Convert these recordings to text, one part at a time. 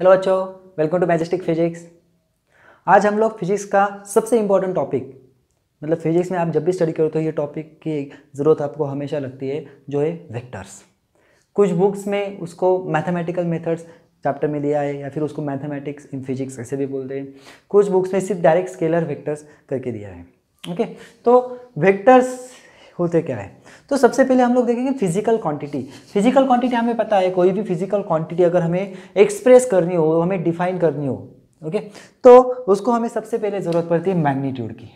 Hello बच्चों welcome to majestic physics आज हम लोग फिजिक्स का सबसे इम्पोर्टेंट टॉपिक मतलब फिजिक्स में आप जब भी स्टडी करो तो ये टॉपिक की ज़रूरत आपको हमेशा लगती है जो है वेक्टर्स कुछ बुक्स में उसको मैथमेटिकल मेथड्स चैप्टर में दिया है या फिर उसको मैथमेटिक्स इन फिजिक्स ऐसे भी बोलते हैं कुछ बुक्स में सिर्फ डायरेक्ट स्केलर वैक्टर्स करके दिया है ओके तो वैक्टर्स होते क्या है तो सबसे पहले हम लोग देखेंगे फिजिकल क्वांटिटी फिजिकल क्वांटिटी हमें पता है कोई भी फिजिकल क्वांटिटी अगर हमें एक्सप्रेस करनी हो हमें डिफाइन करनी हो ओके तो उसको हमें सबसे पहले ज़रूरत पड़ती है मैग्नीट्यूड की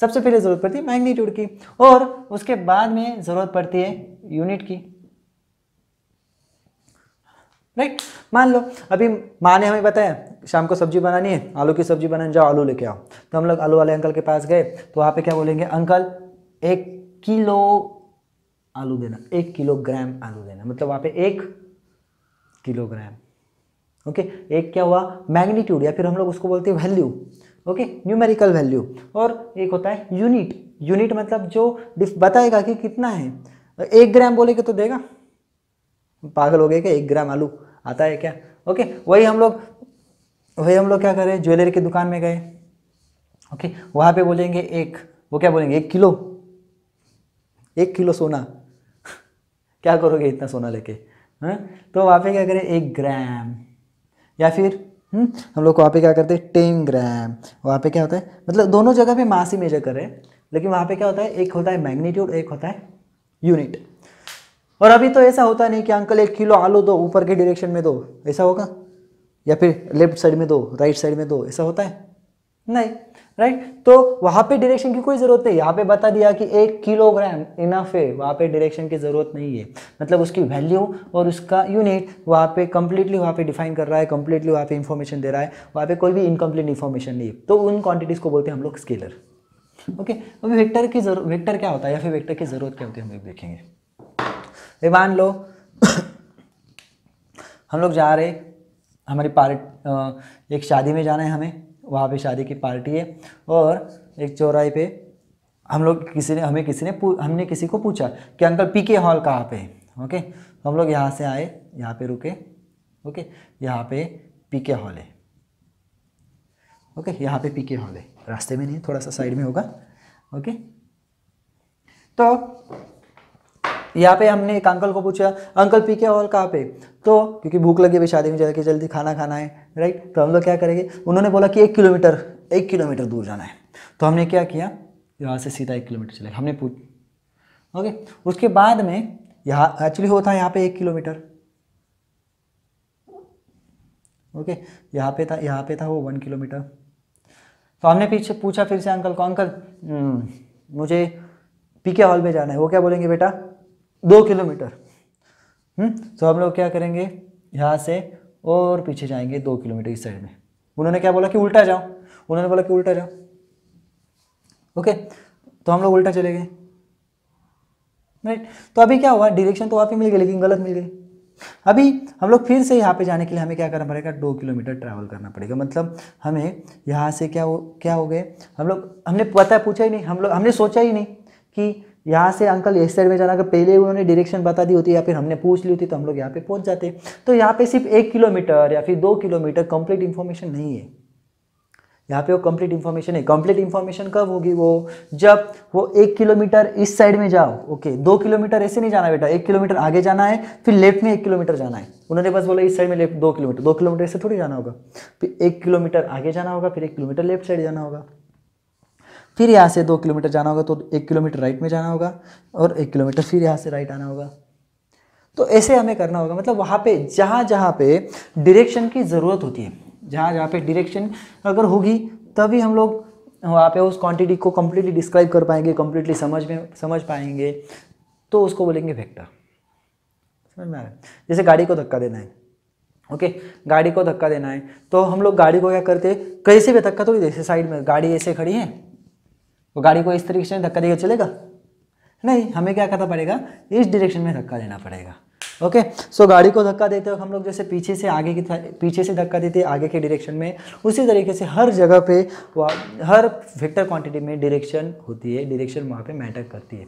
सबसे पहले ज़रूरत पड़ती है मैग्नीट्यूड की और उसके बाद में ज़रूरत पड़ती है यूनिट की राइट मान लो अभी माँ ने हमें बताया शाम को सब्जी बनानी है आलू की सब्जी बनानी जाओ आलू लेके आओ तो हम लोग आलू वाले अंकल के पास गए तो वहाँ पे क्या बोलेंगे अंकल एक किलो आलू देना एक किलोग्राम आलू देना मतलब वहाँ पे एक किलोग्राम ओके एक क्या हुआ मैग्नीट्यूड या फिर हम लोग उसको बोलते हैं वैल्यू ओके न्यूमेरिकल वैल्यू और एक होता है यूनिट यूनिट मतलब जो बताएगा कि कितना है एक ग्राम बोलेगे तो देगा पागल हो गए क्या एक ग्राम आलू आता है क्या ओके वही हम लोग वही हम लोग क्या करें ज्वेलरी की दुकान में गए ओके वहाँ पे बोलेंगे एक वो क्या बोलेंगे एक किलो एक किलो सोना क्या करोगे इतना सोना लेके हाँ? तो वहाँ पे क्या करें एक ग्राम या फिर हुँ? हम्म, हम लोग वहाँ पे क्या करते हैं टेन ग्राम वहाँ पे क्या होता है मतलब दोनों जगह पे मास ही मेजर कर रहे हैं लेकिन वहाँ पे क्या होता है एक होता है मैग्नीट्यूड एक होता है यूनिट और अभी तो ऐसा होता नहीं कि अंकल एक किलो आलू दो ऊपर के डायरेक्शन में दो ऐसा होगा या फिर लेफ्ट साइड में दो राइट साइड में दो ऐसा होता है नहीं राइट तो वहाँ पे डायरेक्शन की कोई ज़रूरत नहीं यहाँ पे बता दिया कि एक किलोग्राम इनफ है वहाँ पे डायरेक्शन की ज़रूरत नहीं है मतलब उसकी वैल्यू और उसका यूनिट वहाँ पे कम्प्लीटली वहाँ पे डिफाइन कर रहा है कम्प्लीटली वहाँ पे इंफॉर्मेशन दे रहा है वहाँ पे कोई भी इनकम्प्लीट इन्फॉर्मेशन नहीं है तो उन क्वांटिटीज़ को बोलते हैं हम लोग स्केलर ओके अभी वेक्टर की जरूरत वेक्टर क्या होता है या फिर वेक्टर की ज़रूरत क्या होती है हम लोग देखेंगे ये मान लो हम लोग जा रहे हमारी पार्टी एक शादी में जाना है हमें वहाँ पे शादी की पार्टी है और एक चौराहे पे हम लोग किसी ने हमें किसी ने हमने किसी को पूछा कि अंकल पीके हॉल कहाँ पे है ओके तो हम लोग यहाँ से आए यहाँ पे रुके ओके यहाँ पे पीके हॉल है ओके यहाँ पे पीके हॉल है रास्ते में नहीं थोड़ा सा साइड में होगा ओके तो यहाँ पे हमने एक अंकल को पूछा अंकल पी के हॉल कहाँ पे तो क्योंकि भूख लगी भाई शादी में जाकर जल्दी खाना खाना है राइट तो हम लोग क्या करेंगे उन्होंने बोला कि एक किलोमीटर एक किलोमीटर दूर जाना है तो हमने क्या किया यहाँ से सीधा एक किलोमीटर चले हमने पूछ ओके उसके बाद में यहाँ एक्चुअली होता है यहाँ पे एक किलोमीटर ओके यहाँ पे था यहाँ पे था वो वन किलोमीटर तो हमने पीछे पूछा फिर से अंकल को अंकल हम्म, मुझे पीके हॉल में जाना है वो क्या बोलेंगे बेटा दो किलोमीटर हम्म, तो हम लोग क्या करेंगे यहाँ से और पीछे जाएंगे दो किलोमीटर इस साइड में उन्होंने क्या बोला कि उल्टा जाओ उन्होंने बोला कि उल्टा जाओ ओके तो हम लोग उल्टा चले गए राइट तो अभी क्या हुआ डिरेक्शन तो वहाँ पर मिल गई लेकिन गलत मिल गई अभी हम लोग फिर से यहाँ पे जाने के लिए हमें क्या करना पड़ेगा दो किलोमीटर ट्रैवल करना पड़ेगा मतलब हमें यहाँ से क्या हो क्या हो गए हम लोग हमने पता पूछा ही नहीं हम लोग हमने सोचा ही नहीं कि यहाँ से अंकल इस साइड में जाना अगर पहले उन्होंने डायरेक्शन बता दी होती या फिर हमने पूछ ली होती तो हम लोग यहाँ पे पहुँच जाते तो यहाँ पे सिर्फ एक किलोमीटर या फिर दो किलोमीटर कंप्लीट इन्फॉर्मेशन नहीं है यहाँ पे वो कंप्लीट इन्फॉर्मेशन है कंप्लीट इन्फॉर्मेशन कब होगी वो जब वो एक किलोमीटर इस साइड में जाओ ओके दो किलोमीटर ऐसे नहीं जाना बेटा एक किलोमीटर आगे जाना है फिर लेफ्ट में एक किलोमीटर जाना है उन्होंने बस बोला इस साइड में लेफ्ट दो किलोमीटर दो किलोमीटर ऐसे थोड़ी जाना होगा फिर एक किलोमीटर आगे जाना होगा फिर एक किलोमीटर लेफ्ट साइड जाना होगा फिर यहाँ से दो किलोमीटर जाना होगा तो एक किलोमीटर राइट में जाना होगा और एक किलोमीटर फिर यहाँ से राइट आना होगा तो ऐसे हमें करना होगा मतलब वहाँ पे जहाँ जहाँ पे डिरेक्शन की ज़रूरत होती है जहाँ जहाँ पे डिरेक्शन अगर होगी तभी हम लोग वहाँ पे उस क्वांटिटी को कम्प्लीटली डिस्क्राइब कर पाएंगे कम्प्लीटली समझ में समझ पाएंगे तो उसको बोलेंगे वेक्टर समझ में आ रहा है जैसे गाड़ी को धक्का देना है ओके गाड़ी को धक्का देना है तो हम लोग गाड़ी को क्या करते कैसे भी धक्का थोड़ी तो जैसे साइड में गाड़ी ऐसे खड़ी है वो गाड़ी को इस तरीके से धक्का देकर चलेगा नहीं हमें क्या करना पड़ेगा इस डायरेक्शन में धक्का देना पड़ेगा ओके सो गाड़ी को धक्का देते वक्त हम लोग जैसे पीछे से आगे की पीछे से धक्का देते आगे के डायरेक्शन में उसी तरीके से हर जगह पे हर वेक्टर क्वांटिटी में डायरेक्शन होती है डायरेक्शन वहाँ पे मैटर करती है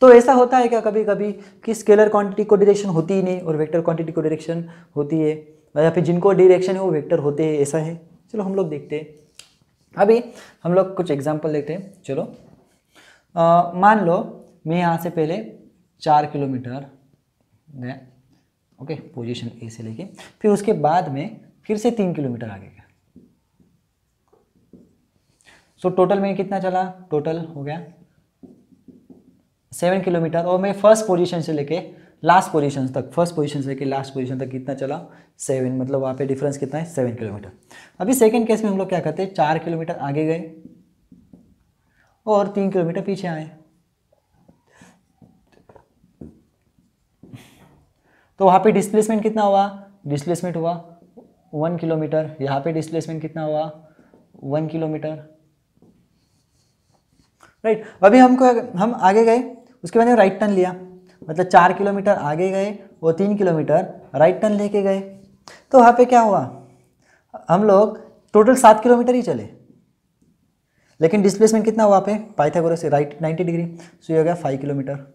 तो ऐसा होता है क्या कभी कभी कि स्केलर क्वांटिटी को डायरेक्शन होती ही नहीं और वेक्टर क्वांटिटी को डायरेक्शन होती है या फिर जिनको डायरेक्शन है वो वेक्टर होते हैं ऐसा है चलो हम लोग देखते हैं अभी हम लोग कुछ एग्जाम्पल देखते हैं चलो आ, मान लो मैं यहाँ से पहले चार किलोमीटर गया ओके पोजीशन ए से लेके फिर उसके बाद में फिर से तीन किलोमीटर आगे गया सो so, टोटल में कितना चला टोटल हो गया सेवन किलोमीटर और मैं फर्स्ट पोजीशन से लेके लास्ट पोजीशन तक फर्स्ट पोजीशन से लास्ट पोजीशन तक कितना चला सेवन मतलब वहाँ पे डिफरेंस कितना है सेवन किलोमीटर अभी सेकेंड केस में हम लोग क्या करते हैं चार किलोमीटर आगे गए और तीन किलोमीटर पीछे आए तो वहाँ पे डिस्प्लेसमेंट कितना हुआ डिस्प्लेसमेंट हुआ वन किलोमीटर यहाँ पे डिस्प्लेसमेंट कितना हुआ वन किलोमीटर राइट अभी हमको हम आगे गए उसके बाद राइट टर्न लिया मतलब चार किलोमीटर आगे गए और तीन किलोमीटर राइट टर्न लेके गए तो वहाँ पे क्या हुआ हम लोग टोटल सात किलोमीटर ही चले लेकिन डिस्प्लेसमेंट कितना हुआ पे पाइथागोरस से राइट नाइन्टी डिग्री सो ये हो गया फाइव किलोमीटर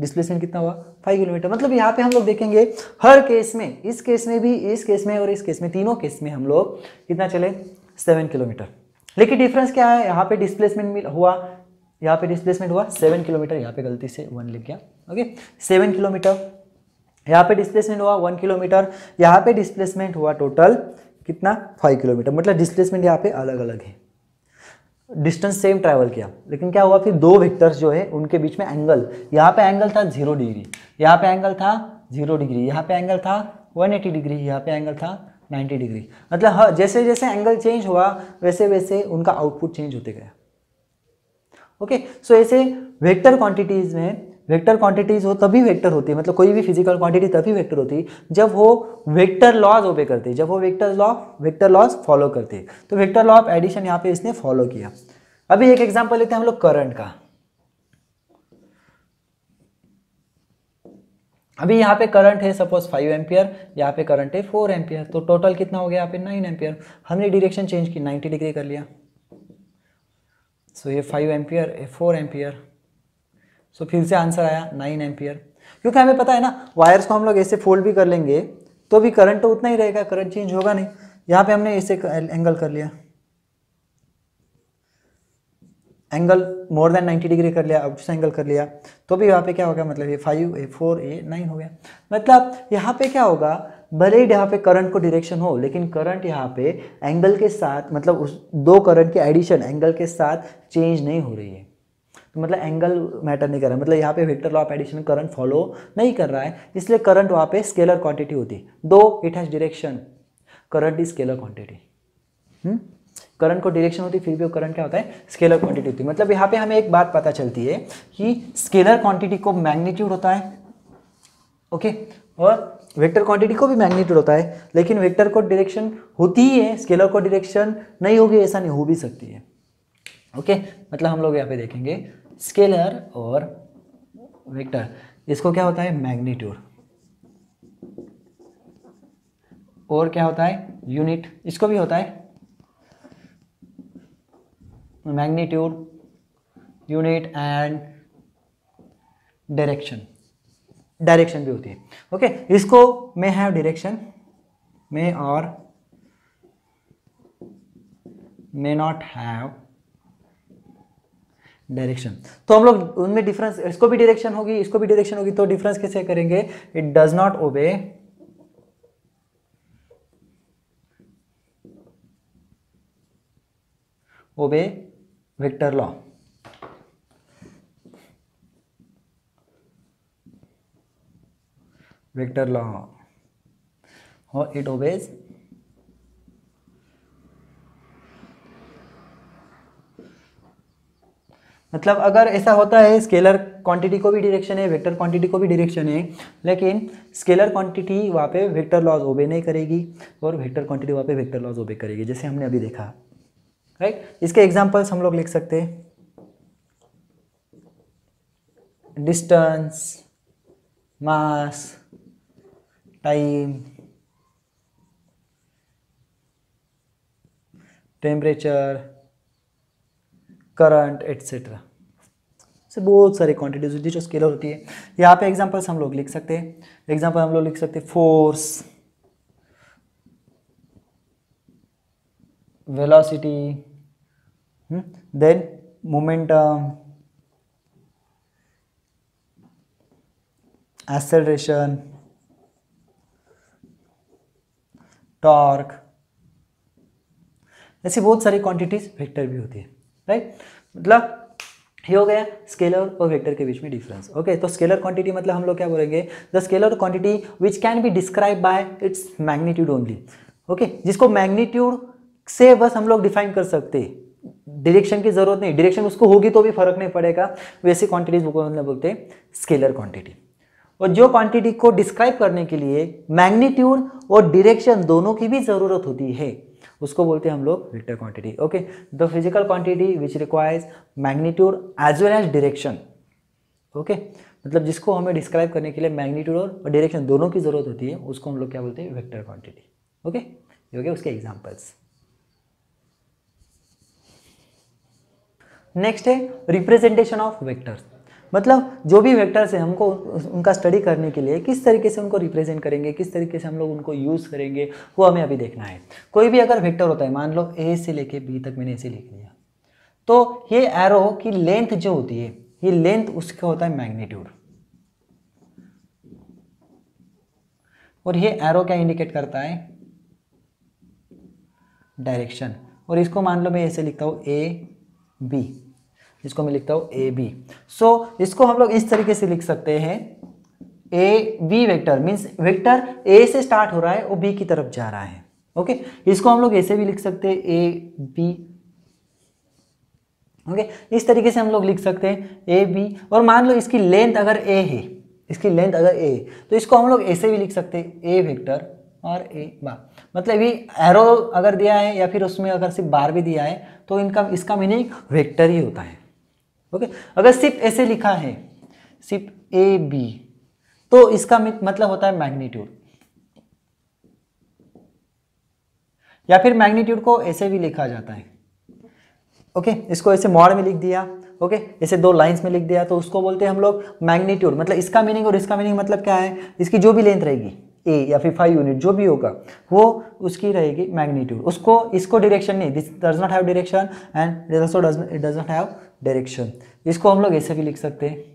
डिस्प्लेसमेंट कितना हुआ फाइव किलोमीटर मतलब यहाँ पे हम लोग देखेंगे हर केस में इस केस में भी इस केस में और इस केस में तीनों केस में हम लोग कितना चले सेवन किलोमीटर लेकिन डिफरेंस क्या है यहाँ पे डिस्प्लेसमेंट हुआ यहाँ पे डिस्प्लेसमेंट हुआ सेवन किलोमीटर यहाँ पे गलती से वन लिख गया ओके सेवन किलोमीटर यहाँ पे डिस्प्लेसमेंट हुआ वन किलोमीटर यहाँ पे डिस्प्लेसमेंट हुआ टोटल कितना फाइव किलोमीटर मतलब डिस्प्लेसमेंट यहाँ पे अलग अलग है डिस्टेंस सेम ट्रैवल किया लेकिन क्या हुआ फिर दो वेक्टर्स जो है उनके बीच में एंगल यहाँ पे एंगल था जीरो डिग्री यहाँ पे एंगल था जीरो डिग्री यहाँ पे एंगल था एटी डिग्री यहाँ पे एंगल था 90 डिग्री मतलब जैसे जैसे एंगल चेंज हुआ वैसे वैसे उनका आउटपुट चेंज होते गया ओके सो ऐसे वेक्टर क्वांटिटीज़ में वेक्टर क्वांटिटीज हो तभी वेक्टर होती है मतलब कोई भी फिजिकल क्वांटिटी तभी वेक्टर होती है जब वो वेक्टर लॉज ओबे करते जब वो vector law vector laws follow करते तो वेक्टर लॉ ऑफ एडिशन यहाँ पे इसने फॉलो किया अभी एक एग्जाम्पल लेते हैं हम लोग करंट का अभी यहाँ पे करंट है सपोज फाइव एम्पियर यहाँ पे करंट है फोर एम्पियर तो टोटल कितना हो गया यहाँ पे नाइन एम्पियर हमने डिरेक्शन चेंज की नाइन्टी डिग्री कर लिया सो ये फाइव एम्पियर ये फोर एम्पियर सो फिर से आंसर आया नाइन एम्पियर क्योंकि हमें पता है ना वायर्स को हम लोग ऐसे फोल्ड भी कर लेंगे तो भी करंट तो उतना ही रहेगा करंट चेंज होगा नहीं यहाँ पे हमने ऐसे एंगल कर लिया एंगल मोर देन 90 डिग्री कर लिया आउट एंगल कर लिया तो भी यहाँ पे क्या होगा मतलब ये five A four A nine हो गया मतलब यहाँ पे क्या होगा भले ही यहाँ पे करंट को डिरेक्शन हो लेकिन करंट यहाँ पे एंगल के साथ मतलब उस दो करंट के एडिशन एंगल के साथ चेंज नहीं हो रही है तो मतलब एंगल मैटर नहीं कर रहा है मतलब यहाँ पे vector law of addition current follow नहीं कर रहा है इसलिए करंट वहाँ पे स्केलर क्वांटिटी होती है though it has direction current is scalar quantity current को डिरेक्शन होती फिर भी वो करंट क्या होता है स्केलर क्वांटिटी होती है मतलब यहाँ पे हमें एक बात पता चलती है कि स्केलर क्वांटिटी को मैग्नीट्यूड होता है ओके और वेक्टर क्वांटिटी को भी मैग्नीट्यूड होता है लेकिन वेक्टर को डायरेक्शन होती ही है स्केलर को डायरेक्शन नहीं होगी ऐसा नहीं हो भी सकती है ओके मतलब हम लोग यहाँ पे देखेंगे स्केलर और वेक्टर इसको क्या होता है मैग्नीट्यूड और क्या होता है यूनिट इसको भी होता है magnitude unit and direction direction भी होती है ओके okay? इसको मैं हैव डायरेक्शन मे और मे नॉट हैव डायरेक्शन तो हम लोग उनमें डिफरेंस इसको भी डायरेक्शन होगी इसको भी डायरेक्शन होगी तो डिफरेंस कैसे करेंगे it does not obey obey vector law vector law how it obeys मतलब अगर ऐसा होता है स्केलर क्वांटिटी को भी डायरेक्शन है वेक्टर क्वांटिटी को भी डायरेक्शन है लेकिन स्केलर क्वांटिटी वहाँ पे वेक्टर लॉज ओबे नहीं करेगी और वेक्टर क्वांटिटी वहाँ पे वेक्टर लॉज ओबे करेगी जैसे हमने अभी देखा राइट इसके एग्जांपल्स हम लोग लिख सकते हैं distance mass time temperature current etcetera से बहुत सारी क्वांटिटीज होती है जो स्केलर होती है यहाँ पे एग्जांपल्स हम लोग लिख सकते हैं एग्जांपल हम लोग लिख सकते हैं force velocity then momentum acceleration torque ऐसी बहुत सारी क्वांटिटीज वेक्टर भी होती है राइट मतलब ये हो गया स्केलर और वेक्टर के बीच में डिफरेंस ओके तो स्केलर क्वांटिटी मतलब हम लोग क्या बोलेंगे the scalar quantity which can be describe by its magnitude only okay जिसको मैग्नीट्यूड से बस हम लोग डिफाइन कर सकते डिरेक्शन की जरूरत नहीं डिरेक्शन उसको होगी तो भी फर्क नहीं पड़ेगा वैसी क्वांटिटीज बोलते हैं स्केलर क्वांटिटी और जो क्वांटिटी को डिस्क्राइब करने के लिए मैग्नीट्यूड और डिरेक्शन दोनों की भी ज़रूरत होती है उसको बोलते हैं हम लोग vector quantity okay the physical quantity which requires magnitude as well as direction okay मतलब जिसको हमें डिस्क्राइब करने के लिए मैग्नीट्यूड और डिरेक्शन दोनों की ज़रूरत होती है उसको हम लोग क्या बोलते हैं वेक्टर क्वांटिटी ओके ये हो उसके एग्जाम्पल्स नेक्स्ट है रिप्रेजेंटेशन ऑफ वेक्टर्स मतलब जो भी वेक्टर्स हैं हमको उनका स्टडी करने के लिए किस तरीके से उनको रिप्रेजेंट करेंगे किस तरीके से हम लोग उनको यूज़ करेंगे वो हमें अभी देखना है कोई भी अगर वेक्टर होता है मान लो ए से लेके बी तक मैंने ऐसे लिख लिया तो ये एरो की लेंथ जो होती है ये लेंथ उसका होता है मैग्नीट्यूड और ये एरो क्या इंडिकेट करता है डायरेक्शन और इसको मान लो मैं ऐसे लिखता हूँ ए बी जिसको मैं लिखता हूँ ए बी सो इसको हम लोग इस तरीके से लिख सकते हैं A B vector means vector A से स्टार्ट हो रहा है वो बी की तरफ जा रहा है ओके okay? इसको हम लोग ऐसे भी लिख सकते हैं ए बी ओके इस तरीके से हम लोग लिख सकते हैं ए बी और मान लो इसकी लेंथ अगर ए है इसकी लेंथ अगर ए तो इसको हम लोग ऐसे भी लिख सकते हैं ए वेक्टर और ए बार मतलब ये एरो अगर दिया है या फिर उसमें अगर सिर्फ बार भी दिया है तो इनका इसका मीनिंग वेक्टर ही होता है ओके अगर सिर्फ ऐसे लिखा है सिर्फ ए बी तो इसका मतलब होता है मैग्नीट्यूड या फिर मैग्नीट्यूड को ऐसे भी लिखा जाता है ओके इसको ऐसे मॉड में लिख दिया ओके ऐसे दो लाइंस में लिख दिया तो उसको बोलते हैं हम लोग मैग्नीट्यूड मतलब इसका मीनिंग और इसका मीनिंग मतलब क्या है इसकी जो भी लेंथ रहेगी ए या फिर फाइव यूनिट जो भी होगा वो उसकी रहेगी मैग्नीट्यूड उसको इसको डायरेक्शन नहीं this does not have direction and does not have direction इसको हम लोग ऐसे भी लिख सकते हैं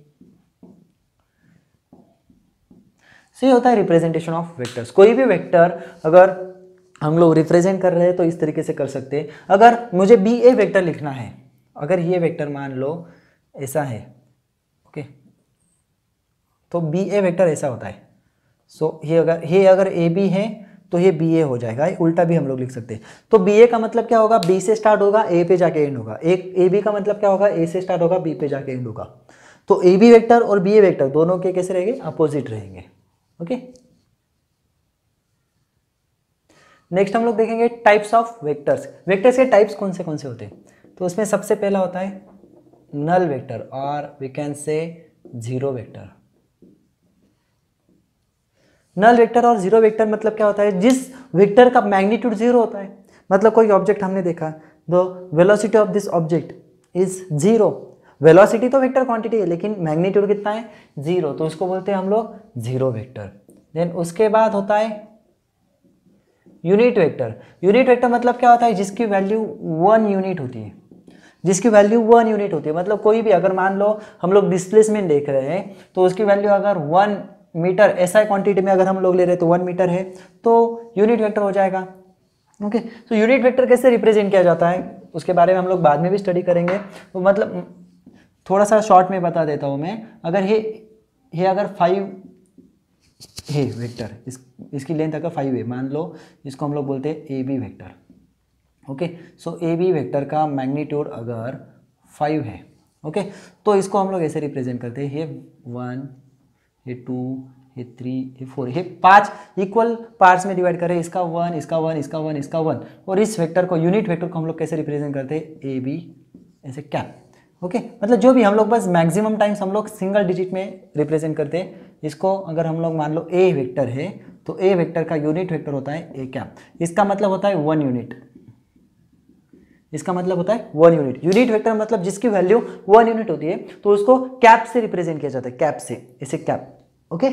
सो ये होता है रिप्रेजेंटेशन ऑफ वेक्टर्स कोई भी वेक्टर अगर हम लोग रिप्रेजेंट कर रहे हैं तो इस तरीके से कर सकते हैं अगर मुझे बी ए वेक्टर लिखना है अगर ये वेक्टर मान लो ऐसा है ओके तो बी ए वेक्टर ऐसा होता है सो so, ये अगर ये अगर ए बी है तो ये बी ए हो जाएगा उल्टा भी हम लोग लिख सकते हैं तो बी ए का मतलब क्या होगा बी से स्टार्ट होगा ए पे जाके एंड होगा एक ए बी का मतलब क्या होगा ए से स्टार्ट होगा बी पे जाके एंड होगा तो ए बी वेक्टर और बी ए वेक्टर दोनों के कैसे रहेंगे अपोजिट रहेंगे ओके नेक्स्ट हम लोग देखेंगे टाइप्स ऑफ वेक्टर्स वेक्टर्स के टाइप्स कौन से कौन से होते हैं तो उसमें सबसे पहला होता है नल वेक्टर और we can say zero vector null vector और जीरो वेक्टर मतलब क्या होता है जिस वेक्टर का मैग्नीट्यूड जीरो होता है मतलब कोई ऑब्जेक्ट हमने देखा the velocity of this object is zero velocity तो वेक्टर क्वांटिटी है लेकिन मैग्नीट्यूड कितना है जीरो तो उसको बोलते हैं हम लोग जीरो वेक्टर देन उसके बाद होता है यूनिट वेक्टर यूनिट वेक्टर मतलब क्या होता है जिसकी वैल्यू वन यूनिट होती है जिसकी वैल्यू वन यूनिट होती है मतलब कोई भी अगर मान लो हम लोग डिस्प्लेसमेंट देख रहे हैं तो उसकी वैल्यू अगर वन मीटर ऐसा क्वांटिटी में अगर हम लोग ले रहे तो वन मीटर है तो यूनिट वेक्टर हो जाएगा ओके सो यूनिट वेक्टर कैसे रिप्रेजेंट किया जाता है उसके बारे में हम लोग बाद में भी स्टडी करेंगे तो मतलब थोड़ा सा शॉर्ट में बता देता हूँ मैं अगर ये ये अगर फाइव है वेक्टर इस इसकी लेंथ अगर फाइव है मान लो इसको हम लोग बोलते हैं A B vector okay so A B vector का मैग्नीट्यूड अगर फाइव है ओके तो इसको हम लोग ऐसे रिप्रेजेंट करते हैं ये वन ये टू ये थ्री ये फोर ये पांच इक्वल पार्ट्स में डिवाइड करें इसका वन इसका वन इसका वन इसका वन और इस वेक्टर को यूनिट वेक्टर को हम लोग कैसे रिप्रेजेंट करते हैं ए बी ऐसे क्या ओके okay, मतलब जो भी हम लोग बस मैक्सिमम टाइम्स हम लोग सिंगल डिजिट में रिप्रेजेंट करते हैं इसको अगर हम लोग मान लो ए वेक्टर है तो ए वेक्टर का यूनिट वेक्टर होता है ए क्या इसका मतलब होता है वन यूनिट इसका मतलब होता है वन यूनिट यूनिट वेक्टर मतलब जिसकी वैल्यू वन यूनिट होती है तो उसको कैप से रिप्रेजेंट किया जाता है कैप से इसे कैप ओके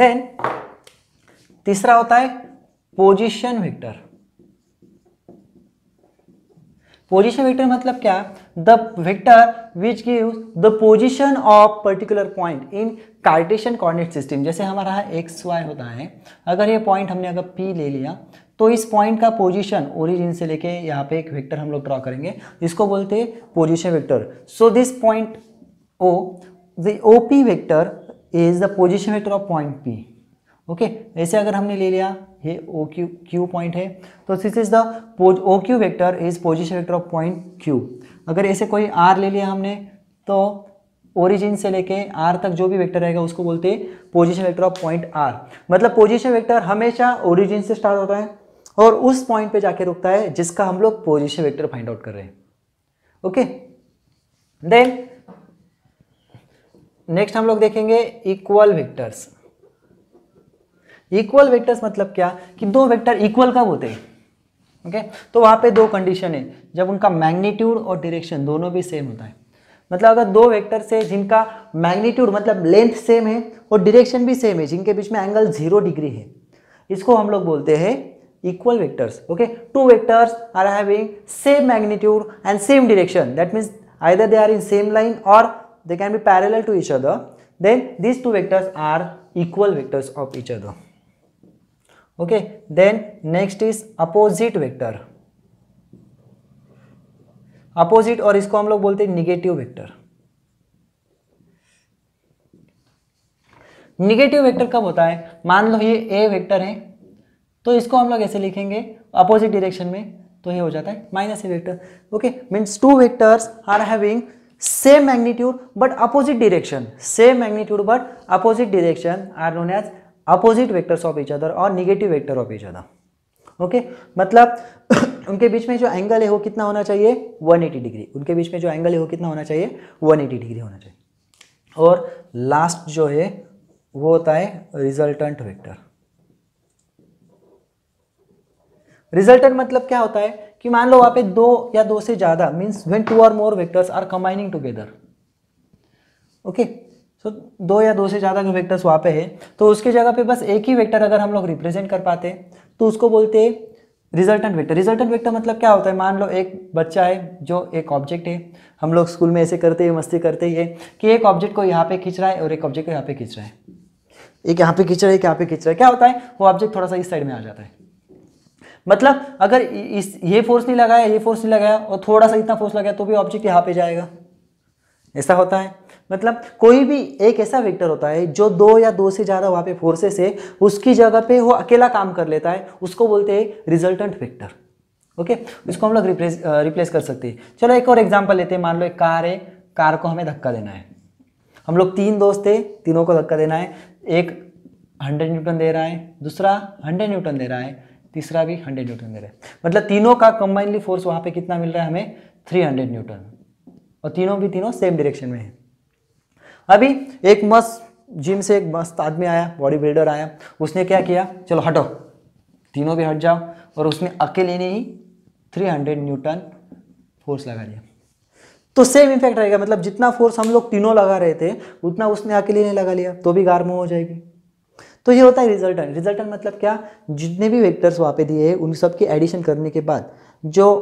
देन तीसरा होता है पोजिशन वेक्टर पोजिशन वेक्टर मतलब क्या the vector which give the position of particular point in Cartesian coordinate system जैसे हमारा एक्स वाई होता है अगर ये पॉइंट हमने अगर पी ले लिया तो इस पॉइंट का पोजिशन ओरिजिन से लेके यहाँ पे एक वेक्टर हम लोग ड्रॉ करेंगे इसको बोलते हैं position vector so this point O the O P vector is the position vector of point P okay ऐसे अगर हमने ले लिया ये ओ क्यू क्यू पॉइंट है तो this is the O Q vector is position vector of point Q अगर ऐसे कोई आर ले लिया हमने तो ओरिजिन से लेके आर तक जो भी वेक्टर रहेगा उसको बोलते हैं position vector of point R मतलब पोजिशन वेक्टर हमेशा ओरिजिन से स्टार्ट होता है और उस पॉइंट पे जाके रुकता है जिसका हम लोग पोजिशन वेक्टर फाइंड आउट कर रहे हैं ओके देन नेक्स्ट हम लोग देखेंगे इक्वल वेक्टर्स इक्वल वेक्टर्स मतलब क्या कि दो वेक्टर इक्वल कब होते हैं ओके तो वहाँ पे दो कंडीशन है जब उनका मैग्नीट्यूड और डिरेक्शन दोनों भी सेम होता है मतलब अगर दो वेक्टर से जिनका मैग्नीट्यूड मतलब लेंथ सेम है और डिरेक्शन भी सेम है जिनके बीच में एंगल जीरो डिग्री है इसको हम लोग बोलते हैं equal vectors okay two vectors are having same magnitude and same direction that means either they are in same line और they can be parallel to each other then these two vectors are equal vectors of each other okay then next is opposite vector opposite और इसको हम लोग बोलते हैं negative vector negative vector कब होता है मान लो ये ए वेक्टर है तो इसको हम लोग ऐसे लिखेंगे अपोजिट डिरेक्शन में तो ये हो जाता है minus A vector okay means two vectors are having same magnitude but opposite direction same magnitude but opposite direction are known as opposite vectors of each other और negative vector of each other okay मतलब उनके बीच में जो angle है वो कितना होना चाहिए 180 डिग्री उनके बीच में जो एंगल है वो कितना होना चाहिए 180 डिग्री होना चाहिए और लास्ट जो है वो होता है रिजल्टेंट वेक्टर रिजल्टेंट मतलब क्या होता है कि मान लो वहां पे दो या दो से ज़्यादा मीन्स वेन टू और more vectors are combining together okay so so, दो या दो से ज़्यादा अगर वेक्टर्स वहाँ पे है तो उसकी जगह पे बस एक ही वेक्टर अगर हम लोग रिप्रेजेंट कर पाते तो उसको बोलते हैं रिजल्टेंट वेक्टर रिजल्टेंट वेक्टर मतलब क्या होता है मान लो एक बच्चा है जो एक ऑब्जेक्ट है हम लोग स्कूल में ऐसे करते हैं मस्ती करते ही है कि एक ऑब्जेक्ट को यहाँ पे खींच रहा है और एक ऑब्जेक्ट को यहाँ पे खींच रहा है एक यहाँ पे खींच रहा है एक यहाँ पे खींच रहा है क्या होता है वो ऑब्जेक्ट थोड़ा सा इस साइड में आ जाता है मतलब अगर इस ये फोर्स नहीं लगाया ये फोर्स नहीं लगाया और थोड़ा सा इतना फोर्स लगाया तो भी ऑब्जेक्ट यहाँ पे जाएगा ऐसा होता है मतलब कोई भी एक ऐसा वेक्टर होता है जो दो या दो से ज़्यादा वहाँ पे फोर्सेस है उसकी जगह पे वो अकेला काम कर लेता है उसको बोलते हैं रिजल्टेंट वेक्टर ओके इसको हम लोग रिप्लेस रिप्लेस कर सकते हैं चलो एक और एग्जाम्पल लेते हैं मान लो एक कार है कार को हमें धक्का देना है हम लोग तीन दोस्त है तीनों को धक्का देना है एक हंड्रेड न्यूटन दे रहा है दूसरा हंड्रेड न्यूटन दे रहा है तीसरा भी हंड्रेड न्यूटन दे रहा है मतलब तीनों का कंबाइनली फोर्स वहाँ पर कितना मिल रहा है हमें थ्री हंड्रेड न्यूटन और तीनों भी तीनों सेम डायरेक्शन में है अभी एक मस्त जिम से एक मस्त आदमी आया बॉडी बिल्डर आया उसने क्या किया चलो हटो तीनों भी हट जाओ और उसने अकेले ने ही 300 न्यूटन फोर्स लगा लिया तो सेम इफेक्ट रहेगा मतलब जितना फोर्स हम लोग तीनों लगा रहे थे उतना उसने अकेले नहीं लगा लिया तो भी गार्मो हो जाएगी तो ये होता है रिजल्टन रिजल्टन मतलब क्या जितने भी वेक्टर्स वहाँ पे दिए हैं उन सब की एडिशन करने के बाद जो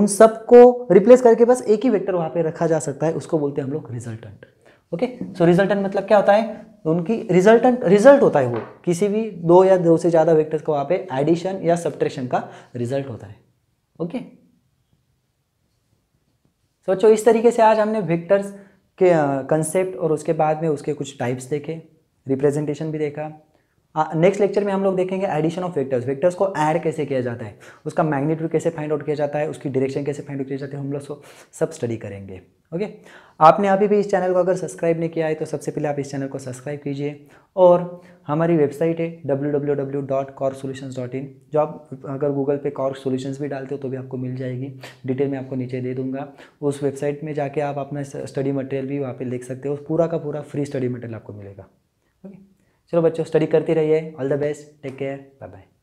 उन सबको रिप्लेस करके बस एक ही वेक्टर वहाँ पे रखा जा सकता है उसको बोलते हैं हम लोग रिजल्टेंट ओके सो रिजल्टेंट मतलब क्या होता है उनकी रिजल्टेंट रिजल्ट होता है वो किसी भी दो या दो से ज़्यादा वेक्टर्स का वहां पे एडिशन या सब्ट्रेशन का रिजल्ट होता है ओके सो बच्चों इस तरीके से आज हमने वेक्टर्स के कंसेप्ट और उसके बाद में उसके कुछ टाइप्स देखे रिप्रेजेंटेशन भी देखा नेक्स्ट लेक्चर में हम लोग देखेंगे एडिशन ऑफ वेक्टर्स वेक्टर्स को ऐड कैसे किया जाता है उसका मैग्नीट्यूड कैसे फाइंड आउट किया जाता है उसकी डायरेक्शन कैसे फाइंड आउट किया जाता है हम लोग सब स्टडी करेंगे ओके आपने अभी भी इस चैनल को अगर सब्सक्राइब नहीं किया है तो सबसे पहले आप इस चैनल को सब्सक्राइब कीजिए और हमारी वेबसाइट है इन जो आप अगर गूगल पे कॉर्क सॉल्यूशंस भी डालते हो तो भी आपको मिल जाएगी डिटेल मैं आपको नीचे दे दूंगा उस वेबसाइट में जाके आप अपना स्टडी मटेरियल भी वहाँ पर देख सकते हो पूरा का पूरा फ्री स्टडी मटेरियल आपको मिलेगा ओके चलो बच्चों स्टडी करते रहिए all the best take care bye bye